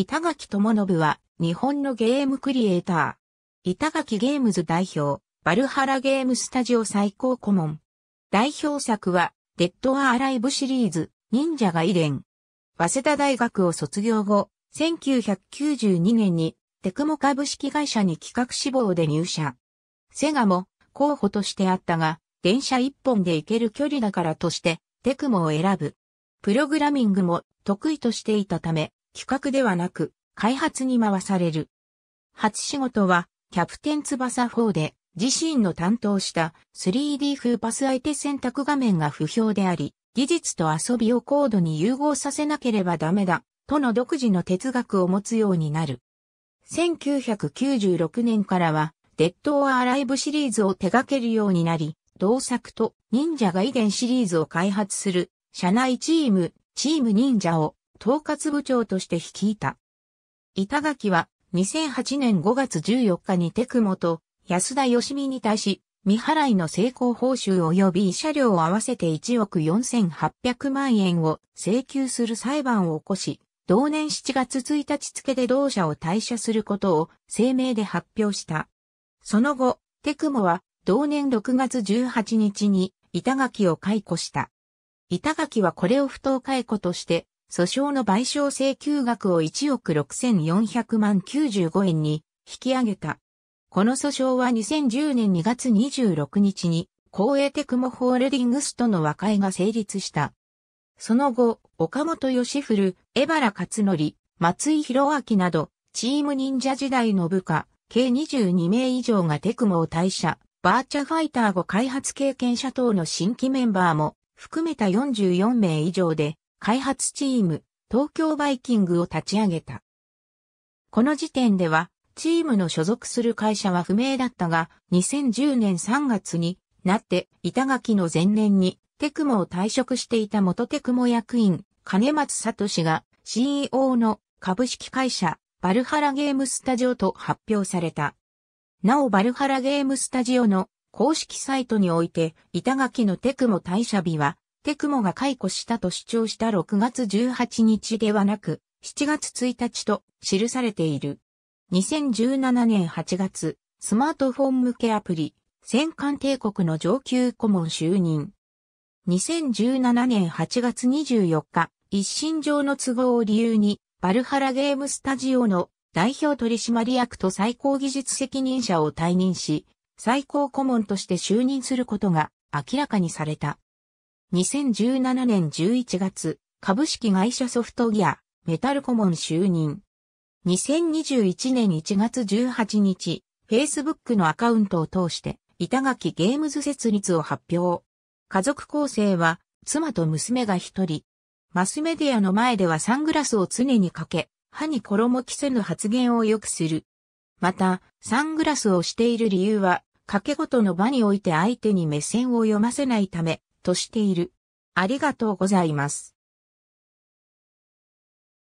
板垣智信は日本のゲームクリエイター。板垣ゲームズ代表、バルハラゲームスタジオ最高顧問。代表作は、デッド・ア・アライブシリーズ、忍者が遺伝。早稲田大学を卒業後、1992年に、テクモ株式会社に企画志望で入社。セガも候補としてあったが、電車一本で行ける距離だからとして、テクモを選ぶ。プログラミングも得意としていたため、企画ではなく、開発に回される。初仕事は、キャプテン翼4で、自身の担当した 3D 風パス相手選択画面が不評であり、技術と遊びを高度に融合させなければダメだ、との独自の哲学を持つようになる。1996年からは、デッド・オア・アライブシリーズを手掛けるようになり、同作と忍者外伝シリーズを開発する、社内チーム、チーム忍者を統括部長として率いた。板垣は2008年5月14日にテクモと安田義美に対し、未払いの成功報酬及び慰謝料を合わせて1億4800万円を請求する裁判を起こし、同年7月1日付で同社を退社することを声明で発表した。その後、テクモは同年6月18日に板垣を解雇した。板垣はこれを不当解雇として訴訟の賠償請求額を1億6400万95円に引き上げた。この訴訟は2010年2月26日に、公営テクモホールディングスとの和解が成立した。その後、岡本義古、江原勝則、松井博明など、チーム忍者時代の部下、計22名以上がテクモを退社、バーチャファイター後開発経験者等の新規メンバーも含めた44名以上で、開発チーム、東京バイキングを立ち上げた。この時点では、チームの所属する会社は不明だったが、2010年3月になって、板垣の前年に、テクモを退職していた元テクモ役員、金松聡が CEO の株式会社、バルハラゲームスタジオと発表された。なおバルハラゲームスタジオの公式サイトにおいて、板垣のテクモ退社日はテクモが解雇したと主張した6月18日ではなく、7月1日と記されている。2017年8月、スマートフォン向けアプリ、戦艦帝国の上級顧問就任。2017年8月24日、一身上の都合を理由に、バルハラゲームスタジオの代表取締役と最高技術責任者を退任し、最高顧問として就任することが明らかにされた。2017年11月、株式会社ソフトギア、メタルコモン就任。2021年1月18日、Facebook のアカウントを通して、板垣ゲームズ設立を発表。家族構成は、妻と娘が一人。マスメディアの前ではサングラスを常にかけ、歯に衣着せぬ発言を良くする。また、サングラスをしている理由は、掛け事の場において相手に目線を読ませないため、としている。ありがとうございます。